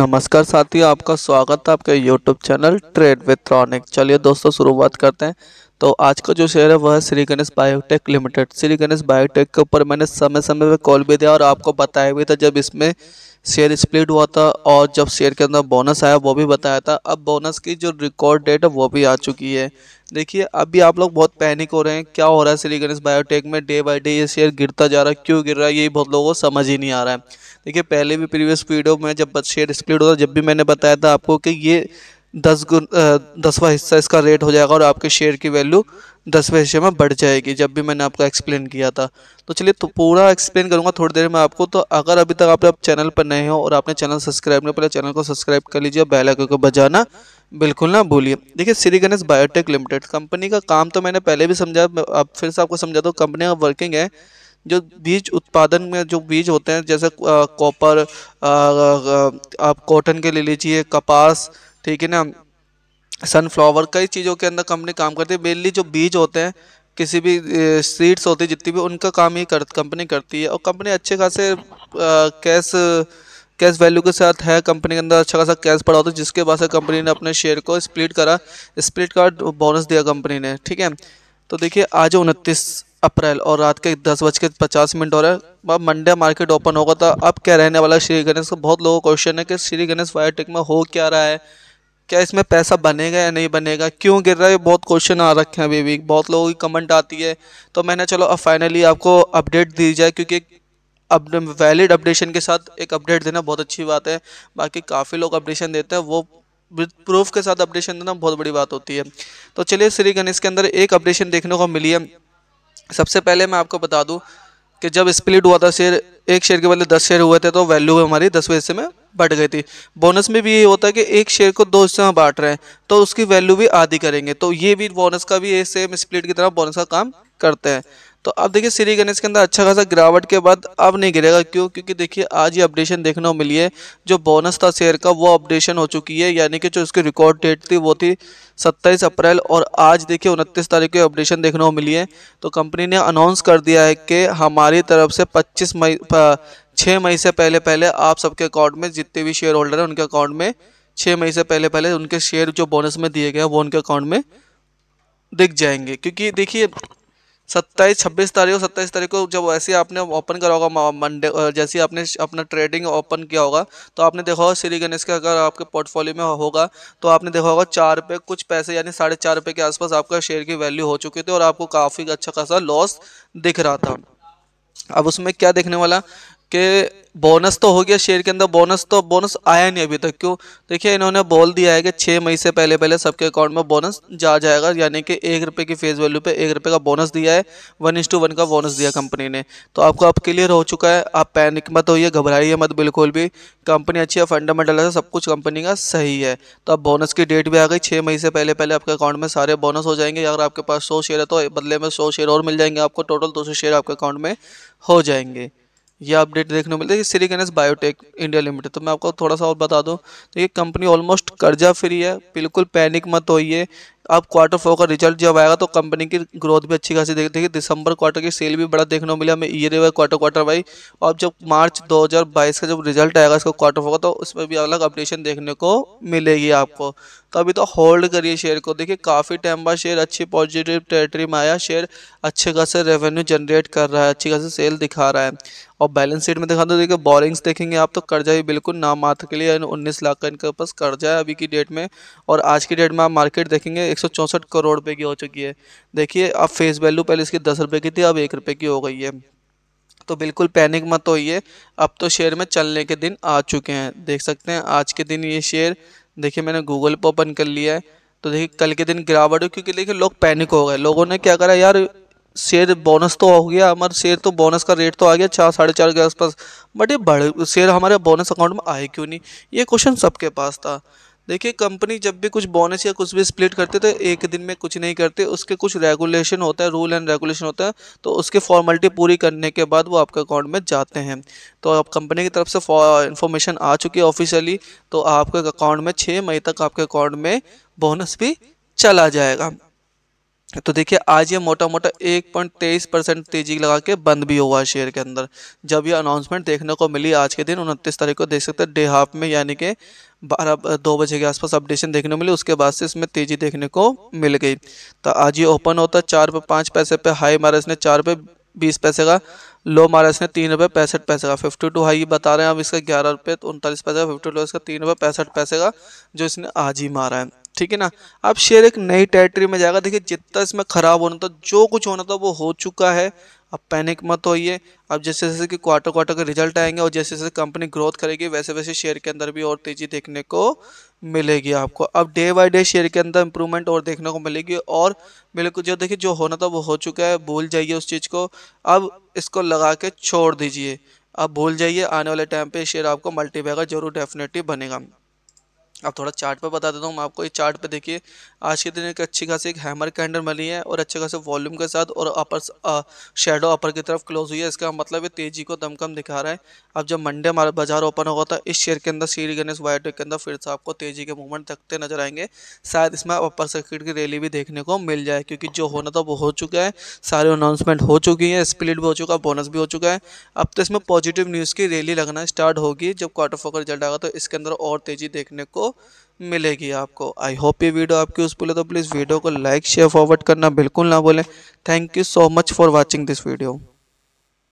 नमस्कार साथियों आपका स्वागत है आपके यूट्यूब चैनल ट्रेड विथ चलिए दोस्तों शुरुआत करते हैं तो आज का जो शेयर है वह है Shri Ganesh Biotech Limited Shri Ganesh Biotech के ऊपर मैंने समय समय पर कॉल भी दिया और आपको बताया भी था जब इसमें शेयर स्प्लिट हुआ था और जब शेयर के अंदर बोनस आया वो भी बताया था अब बोनस की जो रिकॉर्ड डेट है वो भी आ चुकी है देखिए अभी आप लोग बहुत पैनिक हो रहे हैं क्या हो रहा है श्री गणेश बायोटेक में डे बाई डे ये शेयर गिरता जा रहा है क्यों गिर रहा है ये बहुत लोगों को समझ ही नहीं आ रहा है देखिए पहले भी प्रीवियस वीडियो में जब शेयर स्प्लिट होता जब भी मैंने बताया था आपको कि ये दस गुण दसवा हिस्सा इसका रेट हो जाएगा और आपके शेयर की वैल्यू दसवें हिस्से में बढ़ जाएगी जब भी मैंने आपको एक्सप्लेन किया था तो चलिए तो पूरा एक्सप्लेन करूँगा थोड़ी देर में आपको तो अगर अभी तक आप, लोग चैनल पर नए हो और आपने चैनल सब्सक्राइब नहीं पहले चैनल तो को सब्सक्राइब कर लीजिए बेल आइकन को बजाना बिल्कुल ना भूलिए देखिए Shri Ganesh Biotech Limited company का काम तो मैंने पहले भी समझा अब फिर से आपको समझा दो कंपनी का वर्किंग है जो बीज उत्पादन में जो बीज होते हैं जैसे कॉपर आप कॉटन के ले लीजिए कपास ठीक है ना सनफ्लावर कई चीज़ों के अंदर कंपनी काम करती है मेनली जो बीज होते हैं किसी भी सीड्स होती है जितनी भी उनका काम ही कर कंपनी करती है और कंपनी अच्छे खासे कैश कैश वैल्यू के साथ है कंपनी के अंदर अच्छा खासा कैश पड़ा होता है जिसके बाद से कंपनी ने अपने शेयर को स्प्लिट करा स्प्लिट का बोनस दिया कंपनी ने ठीक है तो देखिए आज उनतीस अप्रैल और रात के दस बज के पचास मिनट हो रहा है अब मंडे मार्केट ओपन होगा था तो अब क्या रहने वाला श्री गणेश का बहुत लोगों का क्वेश्चन है कि श्री गणेश बायोटेक में हो क्या रहा है क्या इसमें पैसा बनेगा या नहीं बनेगा क्यों गिर रहा है बहुत क्वेश्चन आ रखे हैं अभी भी बहुत लोगों की कमेंट आती है तो मैंने चलो अब फाइनली आपको अपडेट दी जाए क्योंकि अब वैलिड अपडेशन के साथ एक अपडेट देना बहुत अच्छी बात है बाकी काफ़ी लोग अपडेशन देते हैं वो विद प्रूफ के साथ अपडेशन देना बहुत बड़ी बात होती है तो चलिए श्री गणेश के अंदर एक अपडेशन देखने को मिली है सबसे पहले मैं आपको बता दूं कि जब स्प्लिट हुआ था शेयर एक शेयर के बदले दस शेयर हुए थे तो वैल्यू हमारी दसवें हिस्से में बढ़ गई थी बोनस में भी ये होता है कि एक शेयर को दो हिस्से में बांट रहे हैं तो उसकी वैल्यू भी आधी करेंगे तो ये भी बोनस का भी सेम स्प्लिट की तरह बोनस का काम करते हैं तो अब देखिए श्री गणेश के अंदर अच्छा खासा गिरावट के बाद अब नहीं गिरेगा क्यों क्योंकि देखिए आज ये अपडेशन देखने को मिली है जो बोनस था शेयर का वो अपडेशन हो चुकी है यानी कि जो उसकी रिकॉर्ड डेट थी वो थी 27 अप्रैल और आज देखिए उनतीस तारीख को अपडेशन देखने को मिली है तो कंपनी ने अनाउंस कर दिया है कि हमारी तरफ से पच्चीस मई छः मई से पहले पहले आप सबके अकाउंट में जितने भी शेयर होल्डर हैं उनके अकाउंट में छः मई से पहले पहले उनके शेयर जो बोनस में दिए गए हैं वो उनके अकाउंट में दिख जाएंगे क्योंकि देखिए सत्ताईस छब्बीस तारीख और सत्ताईस तारीख को जब वैसे आपने ओपन करा होगा मंडे जैसे आपने अपना ट्रेडिंग ओपन किया होगा तो आपने देखा होगा श्री गणेश का अगर आपके पोर्टफोलियो में होगा तो आपने देखा होगा चार रुपये कुछ पैसे यानी साढ़े चार रुपये के आसपास आपका शेयर की वैल्यू हो चुकी थी और आपको काफ़ी अच्छा खासा लॉस दिख रहा था अब उसमें क्या देखने वाला कि बोनस तो हो गया शेयर के अंदर बोनस तो बोनस आया नहीं अभी तक क्यों देखिए इन्होंने बोल दिया है कि छः मई से पहले पहले सबके अकाउंट में बोनस जा जाएगा यानी कि एक रुपये की फेस वैल्यू पे एक रुपये का बोनस दिया है वन इंस टू वन का बोनस दिया कंपनी ने तो आपको अब क्लियर हो चुका है आप पैनिक मत होइए घबराइए मत बिल्कुल भी कंपनी अच्छी है फंडामेंटल है सब कुछ कंपनी का सही है तो अब बोनस की डेट भी आ गई छः मई से पहले पहले आपके अकाउंट में सारे बोनस हो जाएंगे अगर आपके पास सौ शेयर है तो बदले में सौ शेयर और मिल जाएंगे आपको टोटल दो शेयर आपके अकाउंट में हो जाएंगे यह अपडेट देखने को मिलता है गणेश बायोटेक इंडिया लिमिटेड तो मैं आपको थोड़ा सा और बता दूँ तो ये कंपनी ऑलमोस्ट कर्जा फ्री है बिल्कुल पैनिक मत होइए अब क्वार्टर फोर का रिजल्ट जब आएगा तो कंपनी की ग्रोथ भी अच्छी खासी देख देखिए दिसंबर क्वार्टर की सेल भी बड़ा देखने को मिला हमें year Y quarter quarter Y और जब मार्च 2022 का जब रिजल्ट आएगा इसका क्वार्टर फोर का तो उसमें भी अलग अपडेशन देखने को मिलेगी आपको कभी तो होल्ड तो करिए शेयर को देखिए काफ़ी टाइम बाद शेयर अच्छी पॉजिटिव टेरेटरी में आया शेयर अच्छे खासे रेवेन्यू जनरेट कर रहा है अच्छी खासी सेल दिखा रहा है और बैलेंस शीट में दिखा दो तो देखिए बोरिंग्स देखेंगे आप तो कर्जा भी बिल्कुल मात्र के लिए उन्नीस लाख का इनके पास कर्जा है अभी की डेट में और आज की डेट में आप मार्केट देखेंगे एक करोड़ रुपये की हो चुकी है देखिए अब फेस वैल्यू पहले इसकी दस रुपये की थी अब एक रुपये की हो गई है तो बिल्कुल पैनिक मत होइए अब तो शेयर में चलने के दिन आ चुके हैं देख सकते हैं आज के दिन ये शेयर देखिए मैंने गूगल पर ओपन कर लिया है तो देखिए कल के दिन गिरावट हुई क्योंकि देखिए लोग पैनिक हो गए लोगों ने क्या करा यार शेयर बोनस तो हो गया हमारा शेयर तो बोनस का रेट तो आ गया चार साढ़े चार के आसपास बट ये बड़े शेयर हमारे बोनस अकाउंट में आए क्यों नहीं ये क्वेश्चन सबके पास था देखिए कंपनी जब भी कुछ बोनस या कुछ भी स्प्लिट करते तो एक दिन में कुछ नहीं करते उसके कुछ रेगुलेशन होता है रूल एंड रेगुलेशन होता है तो उसके फॉर्मेलिटी पूरी करने के बाद वो आपके अकाउंट में जाते हैं तो आप कंपनी की तरफ से इन्फॉर्मेशन आ चुकी है ऑफिशियली तो आपके अकाउंट में छः मई तक आपके अकाउंट में बोनस भी चला जाएगा तो देखिए आज ये मोटा मोटा एक पॉइंट तेईस परसेंट तेजी लगा के बंद भी हुआ शेयर के अंदर जब ये अनाउंसमेंट देखने को मिली आज के दिन उनतीस तारीख को देख सकते हैं डे हाफ में यानी कि बारह दो बजे के आसपास अपडेशन देखने को मिली उसके बाद से इसमें तेजी देखने को मिल गई तो आज ये ओपन होता चार रुपये पाँच पैसे पे हाई मारा इसने चार रुपये बीस पैसे का लो मारा इसने तीन रुपये पैंसठ पैसे का फिफ्टी टू हाई बता रहे हैं अब इसका ग्यारह रुपये उनतालीस पैसे का फिफ्टी टू इसका तीन रुपये पैंसठ पैसे का जो इसने आज ही मारा है ठीक है ना अब शेयर एक नई टेरिटरी में जाएगा देखिए जितना इसमें ख़राब होना था जो कुछ होना था वो हो चुका है अब पैनिक मत होइए अब जैसे जैसे कि क्वार्टर क्वार्टर के रिजल्ट आएंगे और जैसे जैसे कंपनी ग्रोथ करेगी वैसे वैसे शेयर के अंदर भी और तेज़ी देखने को मिलेगी आपको अब डे बाय डे शेयर के अंदर इंप्रूवमेंट और देखने को मिलेगी और बिल्कुल जो देखिए जो होना था वो हो चुका है भूल जाइए उस चीज़ को अब इसको लगा के छोड़ दीजिए अब भूल जाइए आने वाले टाइम पे शेयर आपको मल्टीबैगर जरूर डेफिनेटली बनेगा अब थोड़ा चार्ट पर बता देता हूँ मैं आपको ये चार्ट पे देखिए आज के दिन एक अच्छी खासी एक हैमर कैंडल मिली है और अच्छे खासे वॉल्यूम के साथ और अपर शेडो अपर की तरफ क्लोज हुई है इसका मतलब ये तेज़ी को दमकम दिखा रहा है अब जब मंडे हमारा बाजार ओपन होगा तो इस शेयर के अंदर सीरी गणेश वाइट के अंदर फिर से आपको तेज़ी के मूवमेंट थकते नजर आएंगे शायद इसमें आप अपर सर्किट की रैली भी देखने को मिल जाए क्योंकि जो होना था वो हो चुका है सारे अनाउंसमेंट हो चुकी है स्प्लिट भी हो चुका है बोनस भी हो चुका है अब तो इसमें पॉजिटिव न्यूज़ की रैली लगना स्टार्ट होगी जब क्वार्टर फोकर का रिजल्ट आएगा तो इसके अंदर और तेज़ी देखने को मिलेगी आपको आई होप ये वीडियो आपकी यूजफुल है तो प्लीज़ वीडियो को लाइक शेयर फॉरवर्ड करना बिल्कुल ना बोलें thank you so much for watching this video